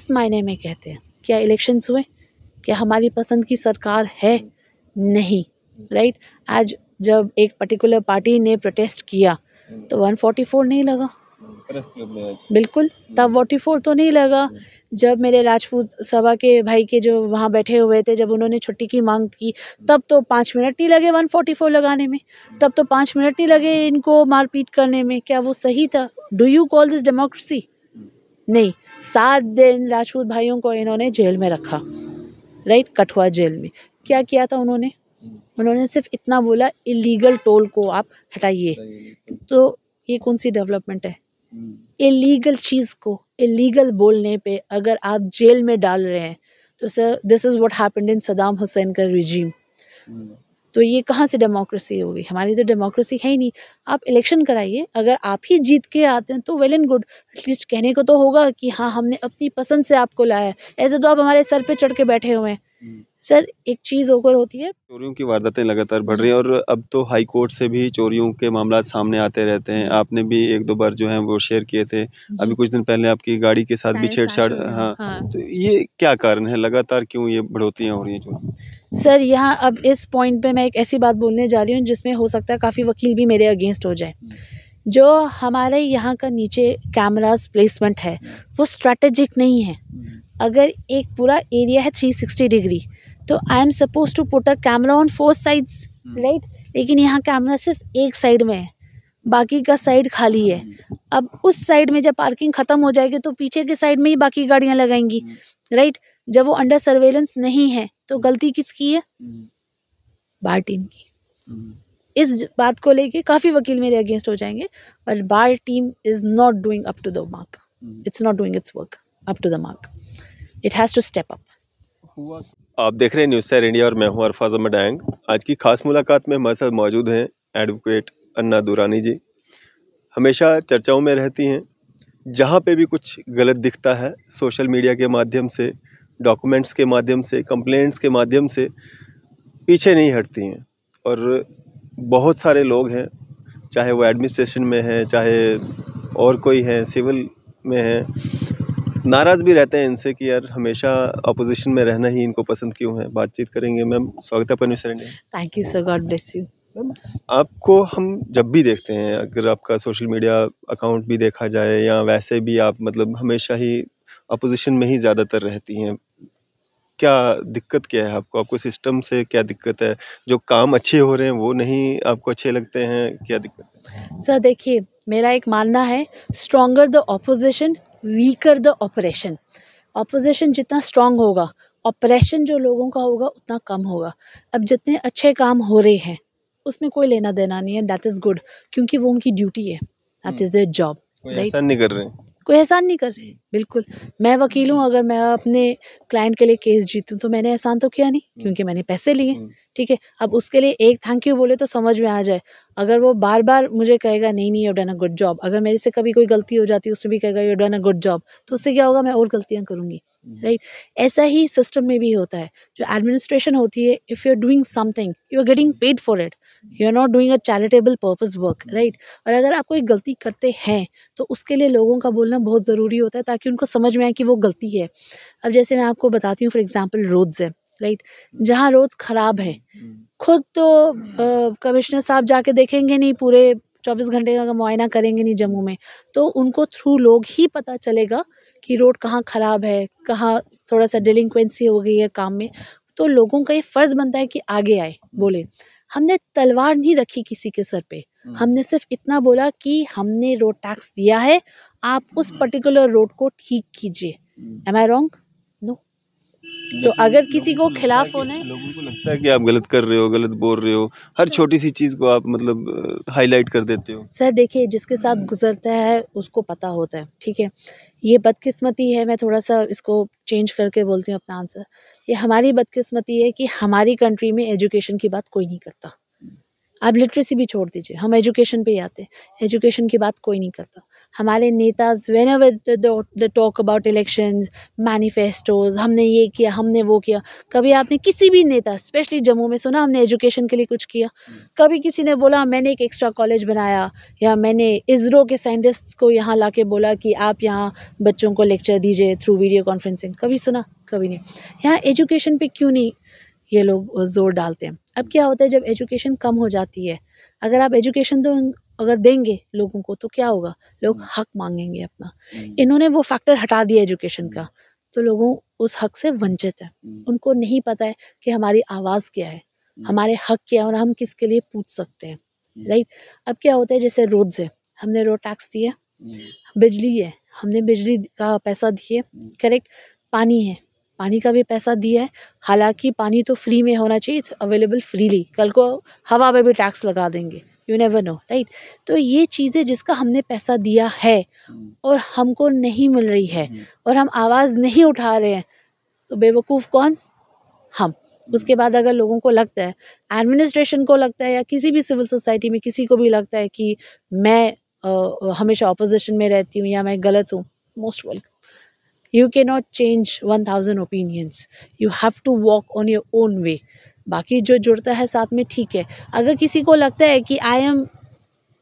इस मायने में कहते हैं क्या इलेक्शंस हुए क्या हमारी पसंद की सरकार है नहीं राइट आज जब एक पर्टिकुलर पार्टी ने प्रोटेस्ट किया तो 144 नहीं लगा बिल्कुल तब फोर्टी फोर तो नहीं लगा जब मेरे राजपूत सभा के भाई के जो वहाँ बैठे हुए थे जब उन्होंने छुट्टी की मांग की तब तो पाँच मिनट नहीं लगे वन फोर्टी फोर लगाने में तब तो पाँच मिनट नहीं लगे इनको मारपीट करने में क्या वो सही था do you call this democracy नहीं सात दिन राजपूत भाइयों को इन्होंने जेल में रखा राइट कठुआ जेल में क्या किया था उन्होंने उन्होंने सिर्फ इतना बोला इलीगल टोल को आप हटाइए तो ये कौन सी डेवलपमेंट है इलीगल चीज़ को इलीगल बोलने पे अगर आप जेल में डाल रहे हैं तो sir this is what happened in Saddam Hussain का रिजीम तो ये कहाँ से डेमोक्रेसी होगी हमारी तो डेमोक्रेसी है ही नहीं आप इलेक्शन कराइए अगर आप ही जीत के आते हैं तो वेल एंड गुड एटलीस्ट कहने को तो होगा कि हाँ हमने अपनी पसंद से आपको लाया है ऐसे तो आप हमारे सर पे चढ़ के बैठे हुए हैं हम्म। सर एक चीज़ और होती है चोरियों की वारदातें लगातार बढ़ रही हैं और अब तो हाई कोर्ट से भी चोरियों के मामला सामने आते रहते हैं आपने भी एक दो बार जो है वो शेयर किए थे अभी कुछ दिन पहले आपकी गाड़ी के साथ भी छेड़छाड़ हाँ, हाँ तो ये क्या कारण है लगातार क्यों ये बढ़ोतरियाँ हो रही है चोरी सर यहाँ अब इस पॉइंट पे मैं एक ऐसी बात बोलने जा रही हूँ जिसमें हो सकता है काफ़ी वकील भी मेरे अगेंस्ट हो जाए हम्म। जो हमारे यहाँ का नीचे कैमराज प्लेसमेंट है वो स्ट्रेटेजिक नहीं है हम्म। अगर एक पूरा एरिया है 360 डिग्री तो I am suppose to put a camera on four sides right लेकिन यहाँ कैमरा सिर्फ एक साइड में है बाकी का साइड खाली है hmm. अब उस साइड में जब पार्किंग ख़त्म हो जाएगी तो पीछे के साइड में ही बाकी गाड़ियाँ लगाएंगी राइट hmm. जब वो अंडर सर्वेलेंस नहीं है तो गलती किसकी है hmm. बार टीम की इस बात को लेके काफ़ी वकील मेरे अगेंस्ट हो जाएंगे but bar team is not doing up to the mark it's not doing its work up to the mark it has to step up आप देख रहे हैं न्यूज़ सैर इंडिया और मैं हूं अरफाज अहमद डैंग आज की खास मुलाकात में हमारे साथ मौजूद हैं एडवोकेट अन्ना दुरानी जी हमेशा चर्चाओं में रहती हैं जहाँ पे भी कुछ गलत दिखता है सोशल मीडिया के माध्यम से डॉक्यूमेंट्स के माध्यम से कंप्लेंट्स के माध्यम से पीछे नहीं हटती हैं और बहुत सारे लोग हैं चाहे वो एडमिनिस्ट्रेशन में हैं चाहे और कोई हैं सिविल में हैं नाराज़ भी रहते हैं इनसे कि यार हमेशा अपोजिशन में रहना ही इनको पसंद क्यों है बातचीत करेंगे मैम स्वागत है thank you sir God bless you आपको हम जब भी देखते हैं अगर आपका सोशल मीडिया अकाउंट भी देखा जाए या वैसे भी आप मतलब हमेशा ही अपोजिशन में ही ज़्यादातर रहती हैं क्या दिक्कत क्या है आपको आपको सिस्टम से क्या दिक्कत है जो काम अच्छे हो रहे हैं वो नहीं आपको अच्छे लगते हैं क्या दिक्कत सर देखिए मेरा एक मानना है stronger the opposition weaker the operation opposition जितना स्ट्रांग होगा ऑपरेशन जो लोगों का होगा उतना कम होगा अब जितने अच्छे काम हो रहे हैं उसमें कोई लेना देना नहीं है दैट इज़ गुड क्योंकि वो उनकी ड्यूटी है दैट इज़ देयर जॉब ऐसा नहीं कर रहे हैं कोई एहसान नहीं कर रहे हम्म। बिल्कुल मैं वकील हूँ अगर मैं अपने क्लाइंट के लिए केस जीतूँ तो मैंने एहसान तो किया नहीं हम्म। क्योंकि मैंने पैसे लिए हम्म। ठीक है अब उसके लिए एक थैंक यू बोले तो समझ में आ जाए अगर वो बार बार मुझे कहेगा नहीं नहीं you done a good job अगर मेरे से कभी कोई गलती हो जाती है उसमें भी कहेगा you done a good job तो उससे क्या होगा मैं और गलतियाँ करूँगी राइट ऐसा ही सिस्टम में भी होता है जो एडमिनिस्ट्रेशन होती है if you are doing something you are getting paid for it you are not doing a charitable purpose work right और अगर आप कोई गलती करते हैं तो उसके लिए लोगों का बोलना बहुत ज़रूरी होता है ताकि उनको समझ में आए कि वो गलती है अब जैसे मैं आपको बताती हूँ फॉर एग्ज़ाम्पल रोड्स है राइट जहाँ रोड्स ख़राब है खुद तो कमिश्नर साहब जाके देखेंगे नहीं पूरे चौबीस घंटे का मुआयना करेंगे नहीं जम्मू में तो उनको थ्रू लोग ही पता चलेगा कि रोड कहाँ ख़राब है कहाँ थोड़ा सा डिलिंक्वेंसी हो गई है काम में तो लोगों का ये फ़र्ज़ बनता है कि आगे आए बोले हमने तलवार नहीं रखी किसी के सर पे हम्म। हमने सिर्फ इतना बोला कि हमने रोड टैक्स दिया है आप उस पर्टिकुलर हम्म। रोड को ठीक कीजिए एम आई रॉन्ग तो अगर किसी को खिलाफ होना है लोगों को लगता है कि आप गलत कर रहे हो गलत बोल रहे हो हर तो छोटी सी चीज़ को आप मतलब हाईलाइट कर देते हो सर देखिए जिसके साथ हम्म। गुजरता है उसको पता होता है ठीक है ये बदकिस्मती है मैं थोड़ा सा इसको चेंज करके बोलती हूँ अपना आंसर ये हमारी बदकिस्मती है कि हमारी कंट्री में एजुकेशन की बात कोई नहीं करता आप लिटरेसी भी छोड़ दीजिए हम एजुकेशन पे ही आते हैं एजुकेशन की बात कोई नहीं करता हमारे नेताज whenever they talk about election manifestos हमने ये किया हमने वो किया कभी आपने किसी भी नेता स्पेशली जम्मू में सुना हमने एजुकेशन के लिए कुछ किया कभी किसी ने बोला मैंने एक एक्स्ट्रा कॉलेज बनाया या मैंने इसरो के साइंटिस्ट को यहाँ ला बोला कि आप यहाँ बच्चों को लेक्चर दीजिए थ्रू वीडियो कॉन्फ्रेंसिंग कभी सुना कभी नहीं यहाँ एजुकेशन पर क्यों नहीं ये लोग ज़ोर डालते हैं अब क्या होता है जब एजुकेशन कम हो जाती है अगर आप एजुकेशन तो अगर देंगे लोगों को तो क्या होगा लोग हम्म। हक मांगेंगे अपना हम्म। इन्होंने वो फैक्टर हटा दिया एजुकेशन का हम्म। तो लोगों उस हक से वंचित है उनको नहीं पता है कि हमारी आवाज़ क्या है हमारे हक क्या है और हम किसके लिए पूछ सकते हैं राइट अब क्या होता है जैसे रोड से हमने रोड टैक्स दिया बिजली है हमने बिजली का पैसा दिए करेक्ट पानी है पानी का भी पैसा दिया है हालांकि पानी तो फ्री में होना चाहिए इट्स अवेलेबल फ्रीली कल को हवा पर भी टैक्स लगा देंगे यू नेवर नो राइट तो ये चीज़ें जिसका हमने पैसा दिया है और हमको नहीं मिल रही है और हम आवाज़ नहीं उठा रहे हैं तो बेवकूफ़ कौन हम उसके बाद अगर लोगों को लगता है एडमिनिस्ट्रेशन को लगता है या किसी भी सिविल सोसाइटी में किसी को भी लगता है कि मैं आ, हमेशा अपोजिशन में रहती हूँ या मैं गलत हूँ most welcome you not change one thousand opinions you have to walk on your own way बाकी जो जुड़ता है साथ में ठीक है अगर किसी को लगता है कि आई एम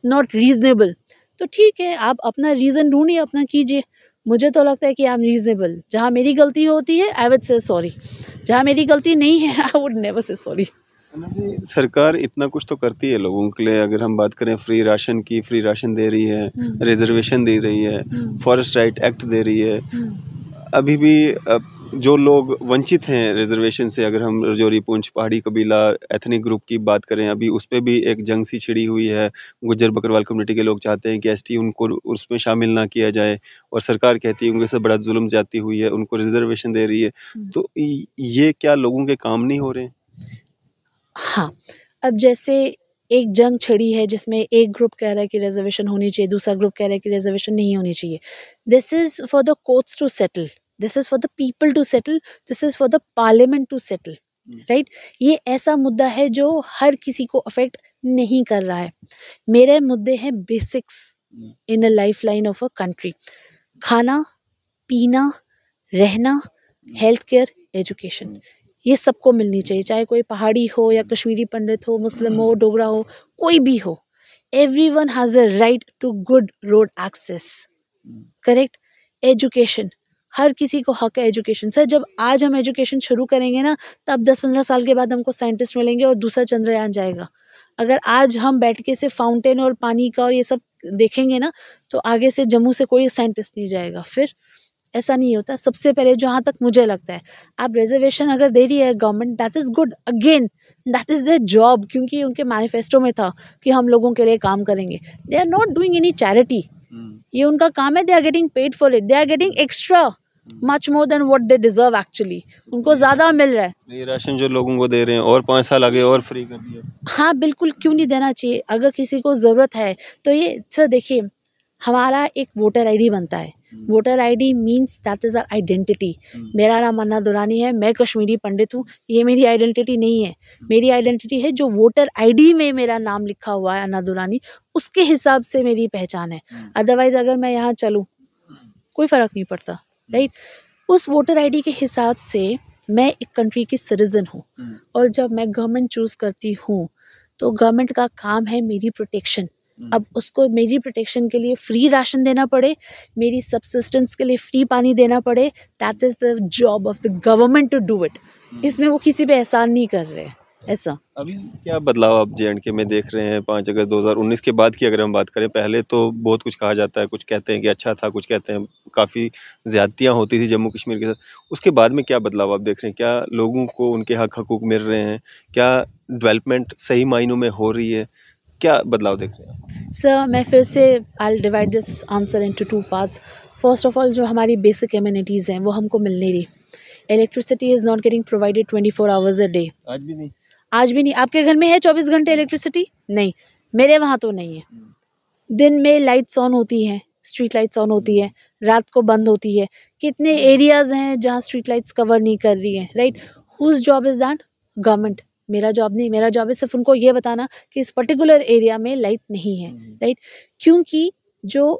नॉट रीजनेबल तो ठीक है आप अपना रीज़न ढूंढिए अपना कीजिए मुझे तो लगता है कि आई एम रीजनेबल जहाँ मेरी गलती होती है आई वुड से सॉरी जहाँ मेरी गलती नहीं है I would never say sorry जी सरकार इतना कुछ तो करती है लोगों के लिए अगर हम बात करें फ्री राशन की फ्री राशन दे रही है रिजर्वेशन हम्म। दे रही है फॉरेस्ट राइट एक्ट दे रही है हम्म। अभी भी जो लोग वंचित हैं रिजर्वेशन से अगर हम रजौरी पूंछ पहाड़ी कबीला एथनिक ग्रुप की बात करें अभी उस पर भी एक जंग सी छिड़ी हुई है गुजर बकरवाल कम्युनिटी के लोग चाहते हैं कि एसटी उनको उसमें शामिल ना किया जाए और सरकार कहती है उनके साथ बड़ा जुल्म जाती हुई है उनको रिजर्वेशन दे रही है हम्म। तो ये क्या लोगों के काम नहीं हो रहे हैं हाँ अब जैसे एक जंग छड़ी है जिसमें एक ग्रुप कह रहा है कि रिजर्वेशन होनी चाहिए दूसरा ग्रुप कह रहा है कि रिजर्वेशन नहीं होनी चाहिए this is for the courts to settle this is for the people to settle this is for the parliament to settle right ये ऐसा मुद्दा है जो हर किसी को अफेक्ट नहीं कर रहा है मेरे मुद्दे हैं basics in a lifeline of a country खाना पीना रहना हेल्थ केयर एजुकेशन ये सबको मिलनी चाहिए चाहे कोई पहाड़ी हो या कश्मीरी पंडित हो मुस्लिम हो हम्म। डोगरा हो कोई भी हो everyone has a right to good road access correct education हर किसी को हक है एजुकेशन सर जब आज हम एजुकेशन शुरू करेंगे ना तब दस पंद्रह साल के बाद हमको साइंटिस्ट मिलेंगे और दूसरा चंद्रयान जाएगा अगर आज हम बैठ के से फाउंटेन और पानी का और ये सब देखेंगे ना तो आगे से जम्मू से कोई साइंटिस्ट नहीं जाएगा फिर ऐसा नहीं होता सबसे पहले जहाँ तक मुझे लगता है आप रिजर्वेशन अगर दे रही है government that is good again that is their job क्योंकि उनके मैनिफेस्टो में था कि हम लोगों के लिए काम करेंगे they are not doing any charity ये उनका काम है they are getting paid for it they are getting extra much more than what they deserve actually उनको hmm. ज़्यादा मिल रहा है राशन जो लोगों को दे रहे हैं और पाँच साल आगे और फ्री कर दिया हाँ बिल्कुल क्यों नहीं देना चाहिए अगर किसी को ज़रूरत है तो ये सर देखिए हमारा एक वोटर आईडी बनता है voter ID means that is our identity मेरा नाम अन्ना दुरानी है मैं कश्मीरी पंडित हूँ ये मेरी आइडेंटिटी नहीं है हम्म। मेरी आइडेंटिटी है जो वोटर आईडी में मेरा नाम लिखा हुआ है अन्ना दुरानी उसके हिसाब से मेरी पहचान है अदरवाइज़ हम्म। अगर मैं यहाँ चलूँ हम्म। कोई फ़र्क नहीं पड़ता राइट उस वोटर आई के हिसाब से मैं एक कंट्री की सिटीज़न हूँ और जब मैं गवर्नमेंट चूज़ करती हूँ तो गवर्नमेंट का काम है मेरी प्रोटेक्शन हम्म। अब उसको मेरी प्रोटेक्शन के लिए फ्री राशन देना पड़े मेरी सब्सिस्टेंस के लिए फ्री पानी देना पड़े that is the job of the government to do it इसमें वो किसी पे एहसान नहीं कर रहे ऐसा अभी क्या बदलाव आप जे के में देख रहे हैं पाँच अगस्त 2019 के बाद की अगर हम बात करें पहले तो बहुत कुछ कहा जाता है कुछ कहते हैं कि अच्छा था कुछ कहते हैं काफ़ी ज़्यादतियाँ होती थी जम्मू कश्मीर के साथ उसके बाद में क्या बदलाव आप देख रहे हैं क्या लोगों को उनके हक हकूक मिल रहे हैं क्या डेवलपमेंट सही मायनों में हो रही है क्या बदलाव देख रहे हैं सर मैं फिर से I divide this answer in two parts first of all जो हमारी बेसिक एम्यूनिटीज़ हैं वो हमको मिल नहीं रही electricity is not getting provided twenty four hours a day आज भी नहीं आज भी नहीं आपके घर में है चौबीस घंटे इलेक्ट्रिसिटी नहीं मेरे वहाँ तो नहीं है दिन में लाइट्स ऑन होती हैं स्ट्रीट लाइट्स ऑन होती है रात को बंद होती है कितने एरियाज़ हैं जहाँ स्ट्रीट लाइट्स कवर नहीं कर रही हैं right whose job is that government मेरा जॉब नहीं मेरा जॉब है सिर्फ उनको ये बताना कि इस पर्टिकुलर एरिया में लाइट नहीं है राइट हम्म। क्योंकि जो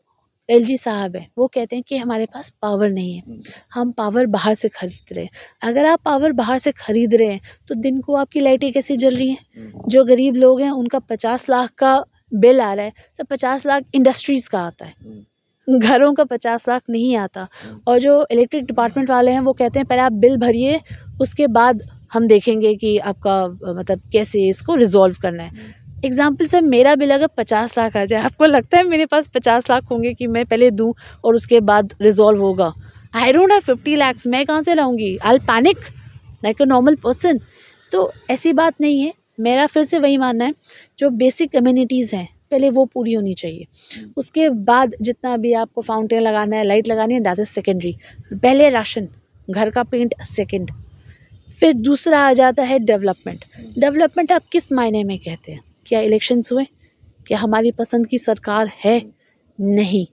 एल जी साहब है वो कहते हैं कि हमारे पास पावर नहीं है हम्म। हम पावर बाहर से खरीद रहे हैं अगर आप पावर बाहर से खरीद रहे हैं तो दिन को आपकी लाइटें कैसी जल रही हैं हम्म। जो गरीब लोग हैं उनका पचास लाख का बिल आ रहा है सब पचास लाख इंडस्ट्रीज़ का आता है घरों का पचास लाख नहीं आता और जो इलेक्ट्रिक डिपार्टमेंट वाले हैं वो कहते हैं पहले आप बिल भरिए उसके बाद हम देखेंगे कि आपका मतलब कैसे इसको रिजोल्व करना है एग्ज़ाम्पल सर मेरा बिल अगर पचास लाख आ जाए आपको लगता है मेरे पास पचास लाख होंगे कि मैं पहले दूँ और उसके बाद रिजोल्व होगा I don't have fifty lakhs मैं कहाँ से लाऊंगी I panic like a normal person तो ऐसी बात नहीं है मेरा फिर से वही मानना है जो बेसिक कम्युनिटीज़ हैं पहले वो पूरी होनी चाहिए उसके बाद जितना भी आपको फाउंटेन लगाना है लाइट लगानी है दैट इज़ सेकेंडरी पहले राशन घर का पेंट सेकेंड फिर दूसरा आ जाता है डेवलपमेंट डेवलपमेंट आप किस मायने में कहते हैं क्या इलेक्शंस हुए क्या हमारी पसंद की सरकार है नहीं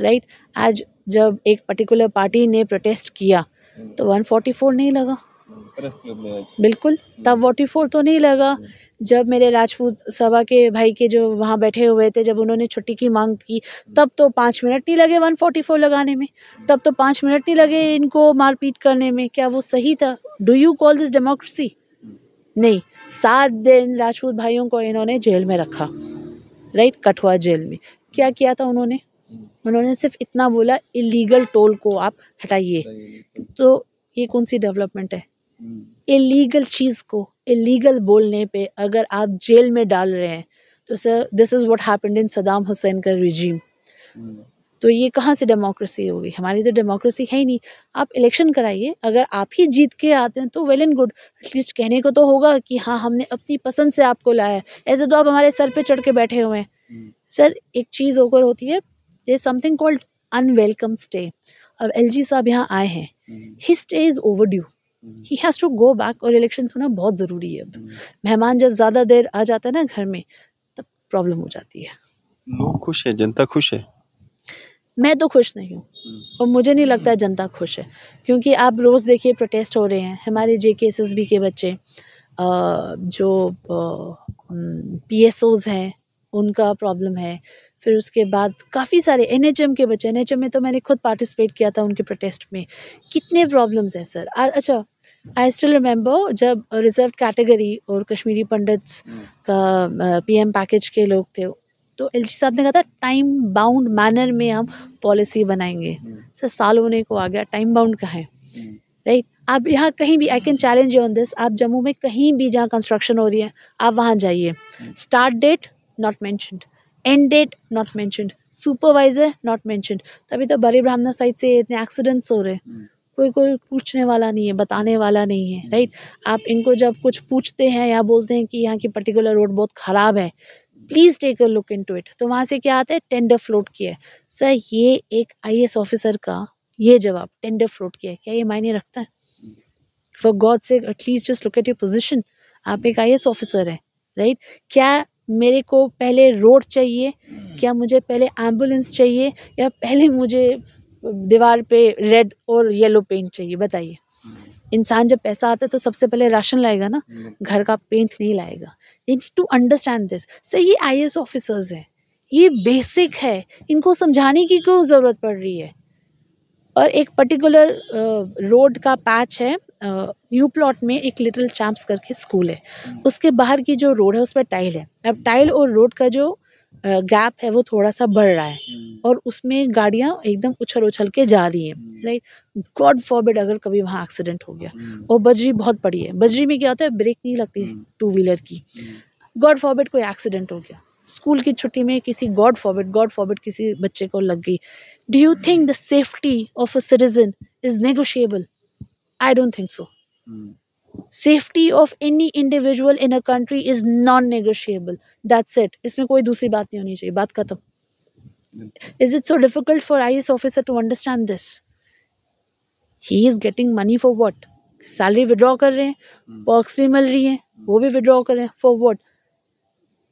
राइट आज जब एक पर्टिकुलर पार्टी ने प्रोटेस्ट किया तो 144 नहीं लगा बिल्कुल तब फोर्टी फोर तो नहीं लगा जब मेरे राजपूत सभा के भाई के जो वहाँ बैठे हुए थे जब उन्होंने छुट्टी की मांग की तब तो पाँच मिनट नहीं लगे वन फोर्टी फोर लगाने में तब तो पाँच मिनट नहीं लगे इनको मारपीट करने में क्या वो सही था do you call this democracy नहीं सात दिन राजपूत भाइयों को इन्होंने जेल में रखा राइट कठुआ जेल में क्या किया था उन्होंने उन्होंने सिर्फ इतना बोला इलीगल टोल को आप हटाइए तो ये कौन सी डेवलपमेंट है इलीगल चीज़ को इलीगल बोलने पे अगर आप जेल में डाल रहे हैं तो sir this is what happened in Saddam Hussain का रिजीम तो ये कहाँ से डेमोक्रेसी होगी हमारी तो डेमोक्रेसी है ही नहीं आप इलेक्शन कराइए अगर आप ही जीत के आते हैं तो वेल एंड गुड एटलीस्ट कहने को तो होगा कि हाँ हमने अपनी पसंद से आपको लाया है ऐसे तो आप हमारे सर पे चढ़ के बैठे हुए हैं हम्म। सर एक चीज़ होकर होती है they something called unwelcome stay अब एल साहब यहाँ आए हैं he stay is overdue he has to go back और इलेक्शन होना बहुत ज़रूरी है अब हम्म। मेहमान जब ज़्यादा देर आ जाता है ना घर में तब प्रॉब्लम हो जाती है लोग खुश है जनता खुश है मैं तो खुश नहीं हूँ हम्म। और मुझे नहीं लगता जनता खुश है क्योंकि आप रोज़ देखिए प्रोटेस्ट हो रहे हैं हमारे जे के एस एस बी के बच्चे जो पी एस ओज हैं उनका प्रॉब्लम है फिर उसके बाद काफ़ी सारे एन के बच्चे एन में तो मैंने खुद पार्टिसिपेट किया था उनके प्रोटेस्ट में कितने प्रॉब्लम्स हैं सर आ, अच्छा आई स्टिल रिमेंबर जब रिजर्व कैटेगरी और कश्मीरी पंडित्स हम्म। का पीएम पैकेज के लोग थे तो एल साहब ने कहा था टाइम बाउंड मैनर में हम पॉलिसी बनाएंगे हम्म। सर साल होने को आ गया टाइम बाउंड का है राइट हम्म। आप यहाँ कहीं भी I can challenge you on this आप जम्मू में कहीं भी जहाँ कंस्ट्रक्शन हो रही है आप वहाँ जाइए start date not mentioned end date not mentioned supervisor not mentioned तभी तो बड़े ब्राह्मणा साइड से इतने एक्सीडेंट्स हो रहे हैं हम्म। कोई कोई पूछने वाला नहीं है बताने वाला नहीं है राइट आप इनको जब कुछ पूछते हैं या बोलते हैं कि यहाँ की पर्टिकुलर रोड बहुत ख़राब है please take a look into it तो वहाँ से क्या आता है टेंडर फ्लोट किया है सर ये एक एस ऑफिसर का ये जवाब टेंडर फ्लोट किया है क्या ये मायने रखता है for God sake at least just look at your position आप एक आई ऑफिसर है राइट क्या मेरे को पहले रोड चाहिए क्या मुझे पहले एम्बुलेंस चाहिए या पहले मुझे दीवार पे रेड और येलो पेंट चाहिए बताइए इंसान जब पैसा आता है तो सबसे पहले राशन लाएगा ना हम्म। घर का पेंट नहीं लाएगा they need to understand this sir ये आई ऑफिसर्स हैं ये बेसिक है इनको समझाने की क्यों ज़रूरत पड़ रही है और एक पर्टिकुलर रोड का पैच है न्यू प्लॉट में एक लिटिल चैम्प्स करके स्कूल है हम्म। उसके बाहर की जो रोड है उस पर टाइल है अब टाइल और रोड का जो गैप है वो थोड़ा सा बढ़ रहा है हम्म। और उसमें गाड़ियाँ एकदम उछल उछल के जा रही हैं राइट गॉड फॉरबिड अगर कभी वहाँ एक्सीडेंट हो गया हम्म। और बजरी बहुत बड़ी है बजरी में क्या होता है ब्रेक नहीं लगती टू हम्म। व्हीलर की गॉड फॉरबिड कोई एक्सीडेंट हो गया स्कूल की छुट्टी में किसी गॉड फॉरबिड गॉड फॉरबिड किसी बच्चे को लग गई do you think the safety of a citizen is negotiable I don't think so safety of any individual in a country is non negotiable that's it इसमें कोई दूसरी बात नहीं होनी चाहिए बात खत्म is it so difficult for I S officer to understand this he is getting money for what salary withdraw कर रहे हैं बॉक्स hmm. भी मिल रही है वो भी विड्रॉ कर रहे हैं फॉर वॉट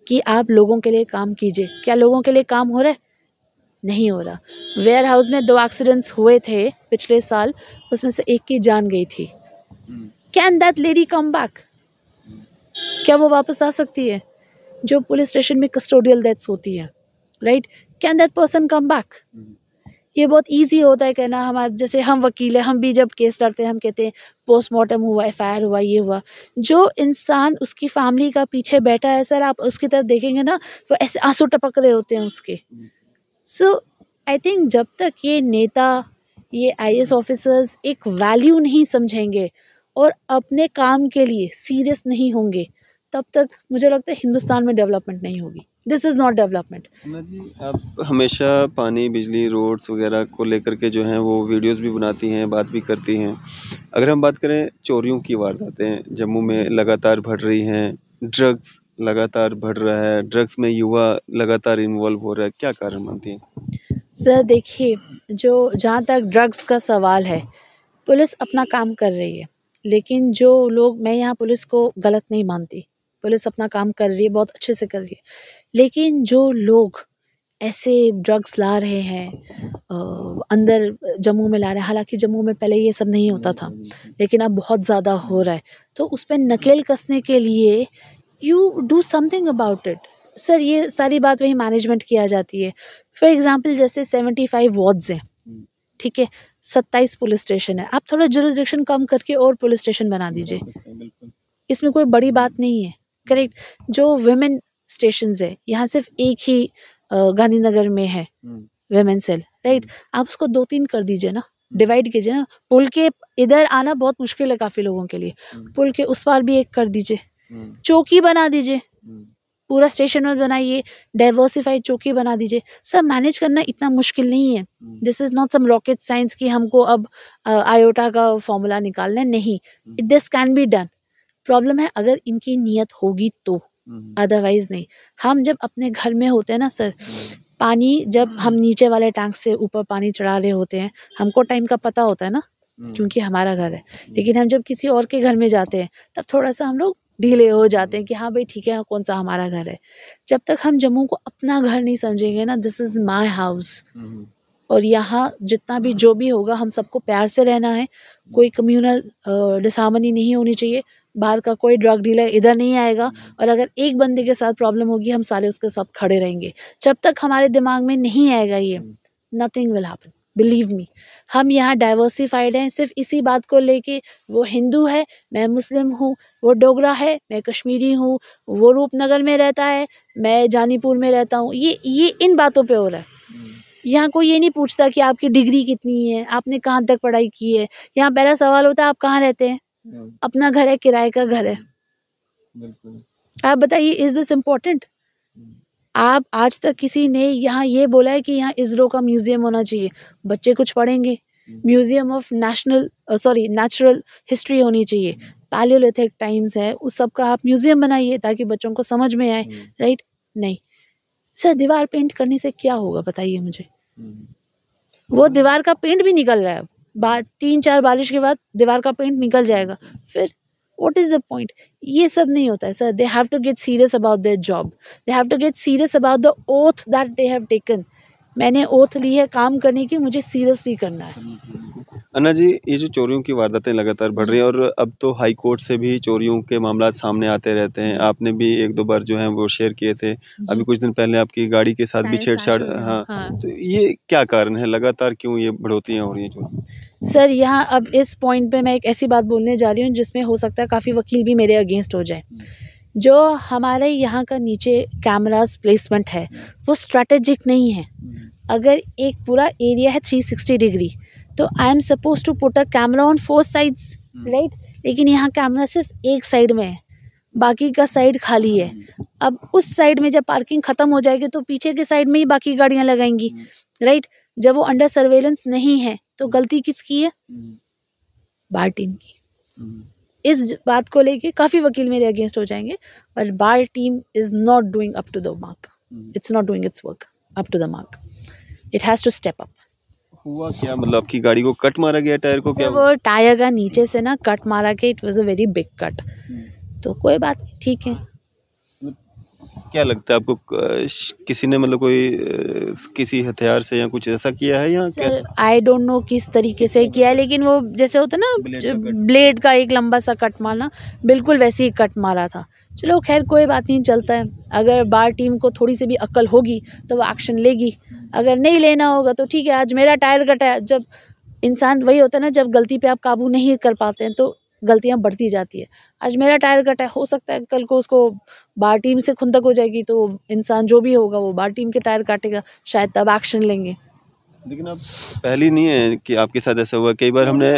कि आप लोगों के लिए काम कीजिए क्या लोगों के लिए काम हो रहा है नहीं हो रहा वेयर हाउस में दो एक्सीडेंट्स हुए थे पिछले साल उसमें से एक की जान गई थी can that lady come back क्या वो वापस आ सकती है जो पुलिस स्टेशन में कस्टोडियल डेथ्स होती है right can that person come back ये बहुत इजी होता है कहना हमारे जैसे हम वकील हैं हम भी जब केस लड़ते हैं हम कहते हैं पोस्टमार्टम हुआ एफ हुआ ये हुआ जो इंसान उसकी फैमिली का पीछे बैठा है सर आप उसकी तरफ देखेंगे ना वो ऐसे आंसू टपक रहे होते हैं उसके सो आई थिंक जब तक ये नेता ये आई ऑफिसर्स एक वैल्यू नहीं समझेंगे और अपने काम के लिए सीरियस नहीं होंगे तब तक मुझे लगता है हिंदुस्तान में डेवलपमेंट नहीं होगी दिस इज़ नॉट डेवलपमेंट आप हमेशा पानी बिजली रोड्स वगैरह को लेकर के जो हैं वो वीडियोस भी बनाती हैं बात भी करती हैं अगर हम बात करें चोरियों की वारदातें जम्मू में लगातार बढ़ रही हैं ड्रग्स लगातार बढ़ रहा है ड्रग्स में युवा लगातार इन्वॉल्व हो रहा है क्या कारण मानती हैं सर देखिए जो जहाँ तक ड्रग्स का सवाल है पुलिस अपना काम कर रही है लेकिन जो लोग मैं यहाँ पुलिस को गलत नहीं मानती पुलिस अपना काम कर रही है बहुत अच्छे से कर रही है लेकिन जो लोग ऐसे ड्रग्स ला रहे हैं अंदर जम्मू में ला रहे हैं हालांकि जम्मू में पहले ये सब नहीं होता था लेकिन अब बहुत ज़्यादा हो रहा है तो उस पर नकेल कसने के लिए you do something about it sir ये सारी बात वही मैनेजमेंट किया जाती है फॉर एग्ज़ाम्पल जैसे सेवेंटी फाइव वॉर्ड्स हैं ठीक है सत्ताईस पुलिस स्टेशन है आप थोड़ा जुरिस्डिक्शन कम करके और पुलिस स्टेशन बना दीजिए इसमें कोई बड़ी हम्म। बात नहीं है करेक्ट जो वेमेन स्टेशन है यहाँ सिर्फ एक ही गांधीनगर में है वेमेन सेल राइट आप उसको दो तीन कर दीजिए ना डिवाइड हम्म। कीजिए ना पुल के इधर आना बहुत मुश्किल है काफ़ी लोगों के लिए हम्म। पुल के उस पार भी एक कर दीजिए चौकी बना दीजिए पूरा स्टेशन में बनाइए डाइवर्सिफाइड चौकी बना दीजिए सर मैनेज करना इतना मुश्किल नहीं है this is not some rocket science कि हमको अब आयोटा का फॉर्मूला निकालना है नहीं this can be done problem है अगर इनकी नीयत होगी तो अदरवाइज हम्म। नहीं हम जब अपने घर में होते हैं ना सर हम्म। पानी जब हम्म। हम नीचे वाले टैंक से ऊपर पानी चढ़ा रहे होते हैं हमको टाइम का पता होता है ना क्योंकि हमारा घर है लेकिन हम जब किसी और के घर में जाते हैं तब थोड़ा सा हम लोग ढीले हो जाते हैं कि हाँ भाई ठीक है हाँ, कौन सा हमारा घर है जब तक हम जम्मू को अपना घर नहीं समझेंगे ना दिस इज़ माई हाउस और यहाँ जितना भी जो भी होगा हम सबको प्यार से रहना है कोई कम्यूनल डिसामनी नहीं होनी चाहिए बाहर का कोई ड्रग डीलर इधर नहीं आएगा हम्म। और अगर एक बंदे के साथ प्रॉब्लम होगी हम सारे उसके साथ खड़े रहेंगे जब तक हमारे दिमाग में नहीं आएगा ये nothing will happen believe me हम यहाँ डाइवर्सिफाइड हैं सिर्फ इसी बात को लेके वो हिंदू है मैं मुस्लिम हूँ वो डोगरा है मैं कश्मीरी हूँ वो रूपनगर में रहता है मैं जानीपुर में रहता हूँ ये ये इन बातों पे हो रहा है यहाँ कोई ये नहीं पूछता कि आपकी डिग्री कितनी है आपने कहाँ तक पढ़ाई की है यहाँ पहला सवाल होता है आप कहाँ रहते हैं हाँ। अपना घर है किराए का घर है आप बताइए इज़ दिस इम्पोर्टेंट आप आज तक किसी ने यहाँ ये बोला है कि यहाँ इसरो का म्यूज़ियम होना चाहिए बच्चे कुछ पढ़ेंगे hmm. Museum of national sorry natural history होनी चाहिए पैलियोलिथिक टाइम्स है उस सब का आप म्यूज़ियम बनाइए ताकि बच्चों को समझ में आए हम्म। राइट नहीं सर दीवार पेंट करने से क्या होगा बताइए मुझे हम्म। वो दीवार का पेंट भी निकल रहा है बाद तीन चार बारिश के बाद दीवार का पेंट निकल जाएगा फिर what is the point ye sab nahi hota sir they have to get serious about their job they have to get serious about the oath that they have taken मैंने ओथ ली है काम करने की मुझे सीरियसली करना है अन्ना जी ये जो चोरियों की वारदातें लगातार बढ़ रही हैं और अब तो हाई कोर्ट से भी चोरियों के मामला सामने आते रहते हैं आपने भी एक दो बार जो है वो शेयर किए थे अभी कुछ दिन पहले आपकी गाड़ी के साथ भी छेड़छाड़ हाँ, हाँ तो ये क्या कारण है लगातार क्यों ये बढ़ोतरियाँ हो रही हैं जो सर यहाँ अब इस पॉइंट पे मैं एक ऐसी बात बोलने जा रही हूँ जिसमें हो सकता है काफ़ी वकील भी मेरे अगेंस्ट हो जाए जो हमारे यहाँ का नीचे कैमरास प्लेसमेंट है वो स्ट्रेटेजिक नहीं है हम्म। अगर एक पूरा एरिया है 360 डिग्री तो I am suppose to put a camera on four sides right लेकिन यहाँ कैमरा सिर्फ एक साइड में है बाकी का साइड खाली है हम्म। अब उस साइड में जब पार्किंग ख़त्म हो जाएगी तो पीछे के साइड में ही बाकी गाड़ियाँ लगाएंगी राइट हम्म। जब वो अंडर सर्वेलेंस नहीं है तो गलती किसकी है बार टीम की इस बात को लेके काफ़ी वकील मेरे अगेंस्ट हो जाएंगे but bar team is not doing up to the mark it's not doing its work up to the mark it has to step up हुआ क्या मतलब आपकी गाड़ी को कट मारा गया टायर को क्या वो टायर का नीचे से ना कट मारा के it was a very big cut तो कोई बात नहीं ठीक है क्या लगता है आपको किसी ने मतलब कोई किसी हथियार से या कुछ ऐसा किया है या आई डोंट नो किस तरीके से किया है लेकिन वो जैसे होता ना ब्लेड का, एक लंबा सा कट मारना बिल्कुल वैसे ही कट मारा था चलो खैर कोई बात नहीं चलता है अगर बार टीम को थोड़ी सी भी अक्ल होगी तो वो एक्शन लेगी अगर नहीं लेना होगा तो ठीक है आज मेरा टायर कटा जब इंसान वही होता है ना जब गलती पे आप काबू नहीं कर पाते हैं तो गलतियाँ बढ़ती जाती है आज मेरा टायर कटा है हो सकता है कल को उसको बार टीम से खुंदक हो जाएगी तो इंसान जो भी होगा वो बार टीम के टायर काटेगा शायद तब एक्शन लेंगे लेकिन अब पहली नहीं है कि आपके साथ ऐसा हुआ कई बार हमने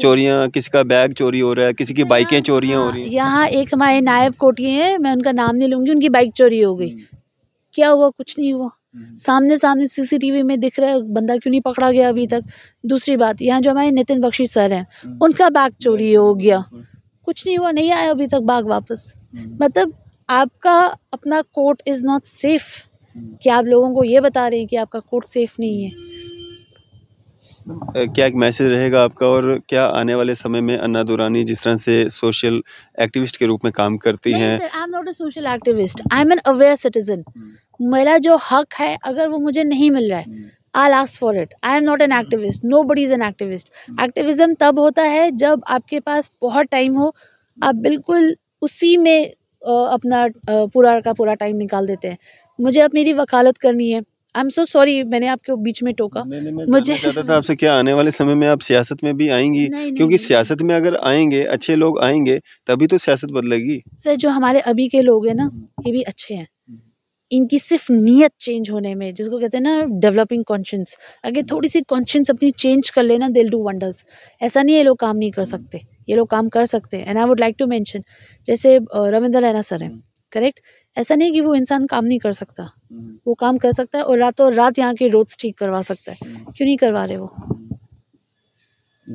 चोरियाँ किसी का बैग चोरी हो रहा है किसी की बाइकें चोरियाँ हो हाँ, रही हैं यहाँ एक हमारे नायब कोटिए हैं मैं उनका नाम नहीं लूँगी उनकी बाइक चोरी हो गई हम्म। क्या हुआ कुछ नहीं हुआ सामने सामने सीसीटीवी में दिख रहा है बंदा क्यों नहीं पकड़ा गया अभी तक दूसरी बात यहाँ जो हमारे नितिन बख्शी सर हैं हम्म। उनका बाग चोरी हो गया कुछ नहीं हुआ नहीं आया अभी तक बाग वापस हम्म। मतलब आपका अपना court is not safe hmm. कि आप लोगों को ये बता रहे हैं कि आपका कोर्ट सेफ़ नहीं है क्या एक मैसेज रहेगा आपका और क्या आने वाले समय में अन्ना दुरानी जिस तरह से सोशल एक्टिविस्ट के रूप में काम करती हैं I am not a social activist I am an aware citizen मेरा जो हक है अगर वो मुझे नहीं मिल रहा है I last for it I am not an activist nobody is an activist activism तब होता है जब आपके पास बहुत टाइम हो आप बिल्कुल उसी में अपना पूरा का पूरा टाइम निकाल देते हैं मुझे अब मेरी वकालत करनी है आई एम सो सॉरी मैंने आपके बीच में टोका नहीं, नहीं, मुझे चाहता था आपसे क्या आने वाले समय में आप सियासत में भी आएंगी नहीं, नहीं, क्योंकि सियासत में अगर आएंगे अच्छे लोग आएंगे तभी तो सियासत बदलेगी सर जो हमारे अभी के लोग हैं ना ये भी अच्छे हैं इनकी सिर्फ नीयत चेंज होने में जिसको कहते हैं ना डेवलपिंग कॉन्शियंस अगर थोड़ी सी कॉन्शियंस अपनी चेंज कर लेना दिल डू वंडर्स ऐसा नहीं है ये लोग काम नहीं कर सकते ये लोग काम कर सकते हैं and I would like to mention जैसे रविंद्र रैना सर हैं करेक्ट हम्म। ऐसा नहीं कि वो इंसान काम नहीं कर सकता हम्म। वो काम कर सकता है और रातों रात यहाँ के रोड्स ठीक करवा सकता है हम्म। क्यों नहीं करवा रहे वो हम्म।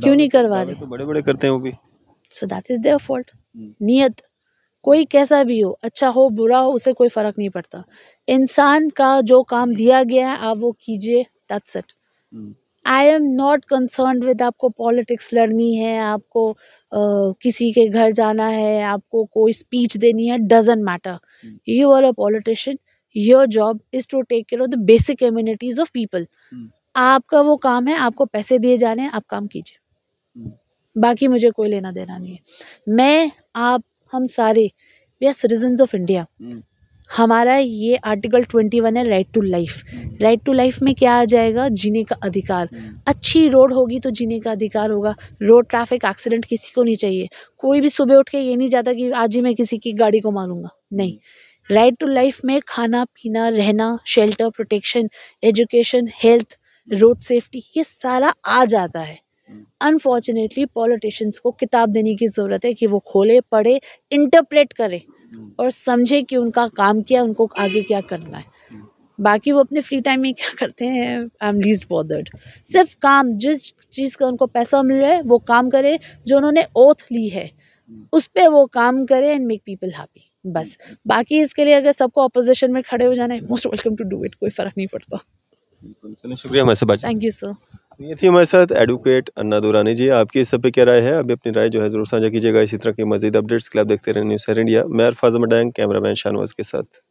क्यों नहीं तो करवा रहे तो बड़े बड़े करते हैं वो भी so that is their fault नियत कोई कैसा भी हो अच्छा हो बुरा हो उसे कोई फ़र्क नहीं पड़ता इंसान का जो काम दिया गया है आप वो कीजिए that's it I am not concern with आपको पॉलिटिक्स लड़नी है आपको किसी के घर जाना है आपको कोई स्पीच देनी है doesn't matter you are a politician your job is to take care of the basic communities of people आपका वो काम है आपको पैसे दिए जाने आप काम कीजिए hmm. बाकी मुझे कोई लेना देना नहीं है मैं आप हम सारे we are citizen of India हमारा ये आर्टिकल ट्वेंटी वन है right to life right to life में क्या आ जाएगा जीने का अधिकार अच्छी रोड होगी तो जीने का अधिकार होगा रोड ट्रैफिक एक्सीडेंट किसी को नहीं चाहिए कोई भी सुबह उठ के ये नहीं जाता कि आज ही मैं किसी की गाड़ी को मारूंगा नहीं राइट टू लाइफ में खाना पीना रहना shelter protection education health road safety ये सारा आ जाता है अनफॉर्चुनेटली पॉलिटिशियंस को किताब देने की ज़रूरत है कि वो खोले पढ़े इंटरप्रेट करें हम्म। और समझे कि उनका काम क्या है उनको आगे क्या करना है हम्म। बाकी वो अपने फ्री टाइम में क्या करते हैं आई एम लीस्ट बॉदर्ड सिर्फ काम जिस चीज़ का उनको पैसा मिल रहा है वो काम करे जो उन्होंने ओथ ली है हम्म। उस पर वो काम करे एंड मेक पीपल हैप्पी बस बाकी इसके लिए अगर सबको अपोजिशन में खड़े हो जाना है most welcome to do it कोई फ़र्क नहीं पड़ता शुक्रिया हमारे साथ थैंक यू सर ये थी हमारे साथ एडवोकेट अन्ना दुरानी जी आपकी इस सब पे क्या राय है अभी अपनी राय जो है जरूर साझा कीजिएगा इसी तरह की मजीद अपडेट्स के लिए आप देखते रहे न्यूज़ इंडिया मैं फाजम डैंग कैमरामैन शाहनवाज के साथ